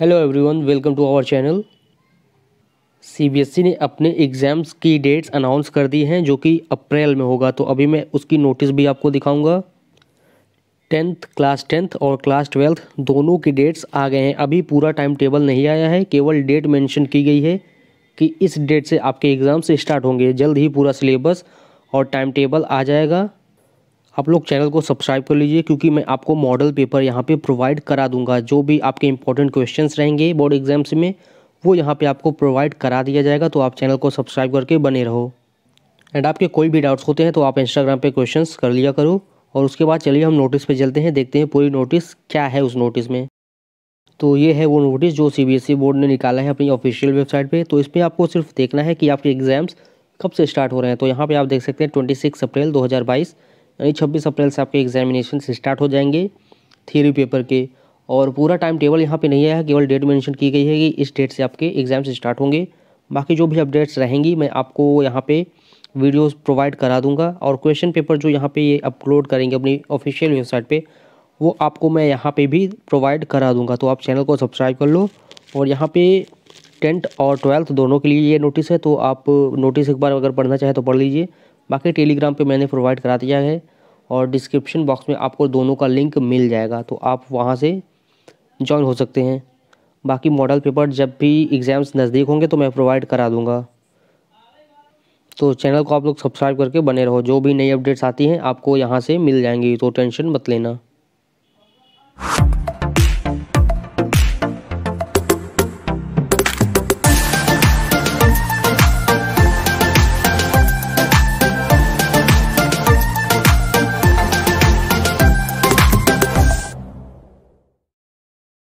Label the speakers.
Speaker 1: hello everyone welcome to our channel CBSE ने अपने exams की डेट्स अनाउंस कर दी हैं जो कि अप्रैल में होगा तो अभी मैं उसकी नोटिस भी आपको दिखाऊंगा टेंथ क्लास टेंथ और क्लास ट्वेल्थ दोनों की डेट्स आ गए हैं अभी पूरा टाइम टेबल नहीं आया है केवल डेट मेंशन की गई है कि इस डेट से आपके एग्ज़ाम्स स्टार्ट होंगे जल्द ही पूरा सिलेबस और टाइम टेबल आ जाएगा आप लोग चैनल को सब्सक्राइब कर लीजिए क्योंकि मैं आपको मॉडल पेपर यहाँ पे प्रोवाइड करा दूंगा जो भी आपके इंपॉर्टेंट क्वेश्चंस रहेंगे बोर्ड एग्जाम्स में वो यहाँ पे आपको प्रोवाइड करा दिया जाएगा तो आप चैनल को सब्सक्राइब करके बने रहो एंड आपके कोई भी डाउट्स होते हैं तो आप इंस्टाग्राम पर क्वेश्चन कर लिया करो और उसके बाद चलिए हम नोटिस पर चलते हैं देखते हैं पूरी नोटिस क्या है उस नोटिस में तो ये है वो नोटिस जो सी बोर्ड e ने निकाला है अपनी ऑफिशियल वेबसाइट पर तो इसमें आपको सिर्फ देखना है कि आपके एग्ज़ाम्स कब से स्टार्ट हो रहे हैं तो यहाँ पर आप देख सकते हैं ट्वेंटी अप्रैल दो यानी छब्बीस अप्रैल से आपके एग्जामिनेशन स्टार्ट हो जाएंगे थ्योरी पेपर के और पूरा टाइम टेबल यहाँ पे नहीं आया है केवल डेट मेंशन की गई है कि इस डेट से आपके एग्ज़ाम्स स्टार्ट होंगे बाकी जो भी अपडेट्स रहेंगी मैं आपको यहाँ पे वीडियोस प्रोवाइड करा दूंगा और क्वेश्चन पेपर जो यहाँ पे ये अपलोड करेंगे अपनी ऑफिशियल वेबसाइट पे वो आपको मैं यहाँ पे भी प्रोवाइड करा दूँगा तो आप चैनल को सब्सक्राइब कर लो और यहाँ पर टेंथ और ट्वेल्थ दोनों के लिए ये नोटिस है तो आप नोटिस एक बार अगर पढ़ना चाहें तो पढ़ लीजिए बाकी टेलीग्राम पे मैंने प्रोवाइड करा दिया है और डिस्क्रिप्शन बॉक्स में आपको दोनों का लिंक मिल जाएगा तो आप वहाँ से ज्वाइन हो सकते हैं बाकी मॉडल पेपर जब भी एग्ज़ाम्स नज़दीक होंगे तो मैं प्रोवाइड करा दूँगा तो चैनल को आप लोग सब्सक्राइब करके बने रहो जो भी नई अपडेट्स आती हैं आपको यहाँ से मिल जाएंगी तो टेंशन मत लेना